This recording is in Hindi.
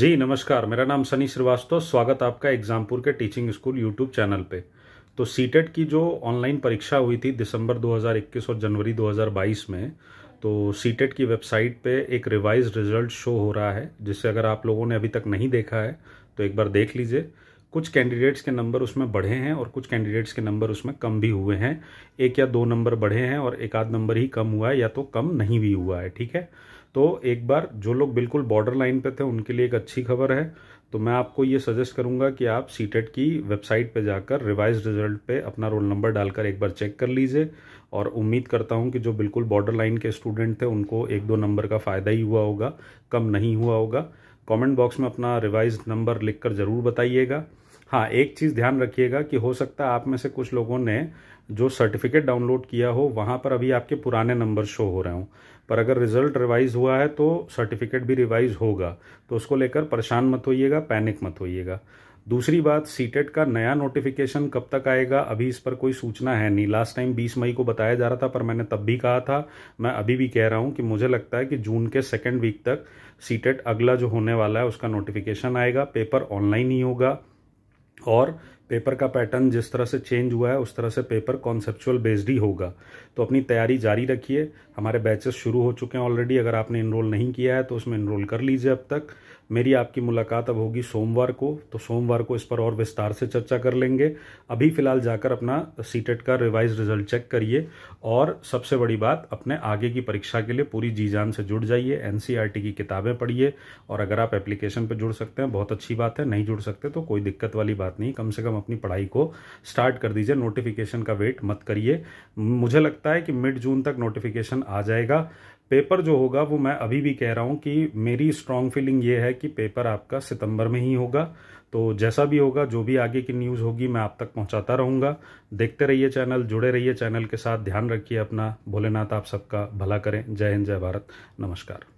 जी नमस्कार मेरा नाम सनी श्रीवास्तव स्वागत आपका एग्जामपुर के टीचिंग स्कूल यूट्यूब चैनल पे तो सीटेट e की जो ऑनलाइन परीक्षा हुई थी दिसंबर 2021 और जनवरी 2022 में तो सीटेट e की वेबसाइट पे एक रिवाइज रिजल्ट शो हो रहा है जिसे अगर आप लोगों ने अभी तक नहीं देखा है तो एक बार देख लीजिए कुछ कैंडिडेट्स के नंबर उसमें बढ़े हैं और कुछ कैंडिडेट्स के नंबर उसमें कम भी हुए हैं एक या दो नंबर बढ़े हैं और एक आध नंबर ही कम हुआ है या तो कम नहीं भी हुआ है ठीक है तो एक बार जो लोग बिल्कुल बॉर्डर लाइन पे थे उनके लिए एक अच्छी खबर है तो मैं आपको ये सजेस्ट करूंगा कि आप सी e की वेबसाइट पे जाकर रिवाइज रिजल्ट पे अपना रोल नंबर डालकर एक बार चेक कर लीजिए और उम्मीद करता हूँ कि जो बिल्कुल बॉर्डर लाइन के स्टूडेंट थे उनको एक दो नंबर का फ़ायदा ही हुआ होगा कम नहीं हुआ होगा कमेंट बॉक्स में अपना रिवाइज नंबर लिखकर ज़रूर बताइएगा हाँ एक चीज़ ध्यान रखिएगा कि हो सकता है आप में से कुछ लोगों ने जो सर्टिफिकेट डाउनलोड किया हो वहाँ पर अभी आपके पुराने नंबर शो हो रहे हों पर अगर रिजल्ट रिवाइज़ हुआ है तो सर्टिफिकेट भी रिवाइज़ होगा तो उसको लेकर परेशान मत होइएगा पैनिक मत होइएगा दूसरी बात सीटेट e का नया नोटिफिकेशन कब तक आएगा अभी इस पर कोई सूचना है नहीं लास्ट टाइम 20 मई को बताया जा रहा था पर मैंने तब भी कहा था मैं अभी भी कह रहा हूँ कि मुझे लगता है कि जून के सेकेंड वीक तक सीटेट e अगला जो होने वाला है उसका नोटिफिकेशन आएगा पेपर ऑनलाइन ही होगा और पेपर का पैटर्न जिस तरह से चेंज हुआ है उस तरह से पेपर कॉन्सेप्चुअल बेस्ड ही होगा तो अपनी तैयारी जारी रखिए हमारे बैचेस शुरू हो चुके हैं ऑलरेडी अगर आपने इनरोल नहीं किया है तो उसमें इनरोल कर लीजिए अब तक मेरी आपकी मुलाकात अब होगी सोमवार को तो सोमवार को इस पर और विस्तार से चर्चा कर लेंगे अभी फ़िलहाल जाकर अपना सीटेट e का रिवाइज रिजल्ट चेक करिए और सबसे बड़ी बात अपने आगे की परीक्षा के लिए पूरी जी जान से जुड़ जाइए एन e की किताबें पढ़िए और अगर आप एप्लीकेशन पर जुड़ सकते हैं बहुत अच्छी बात है नहीं जुड़ सकते तो कोई दिक्कत वाली बात नहीं कम से कम अपनी पढ़ाई को स्टार्ट कर दीजिए नोटिफिकेशन का वेट मत करिए मुझे लगता है कि मिड जून तक नोटिफिकेशन आ जाएगा पेपर जो होगा वो मैं अभी भी कह रहा हूँ कि मेरी स्ट्रांग फीलिंग ये है कि पेपर आपका सितंबर में ही होगा तो जैसा भी होगा जो भी आगे की न्यूज़ होगी मैं आप तक पहुँचाता रहूँगा देखते रहिए चैनल जुड़े रहिए चैनल के साथ ध्यान रखिए अपना भोलेनाथ आप सबका भला करें जय हिंद जय भारत नमस्कार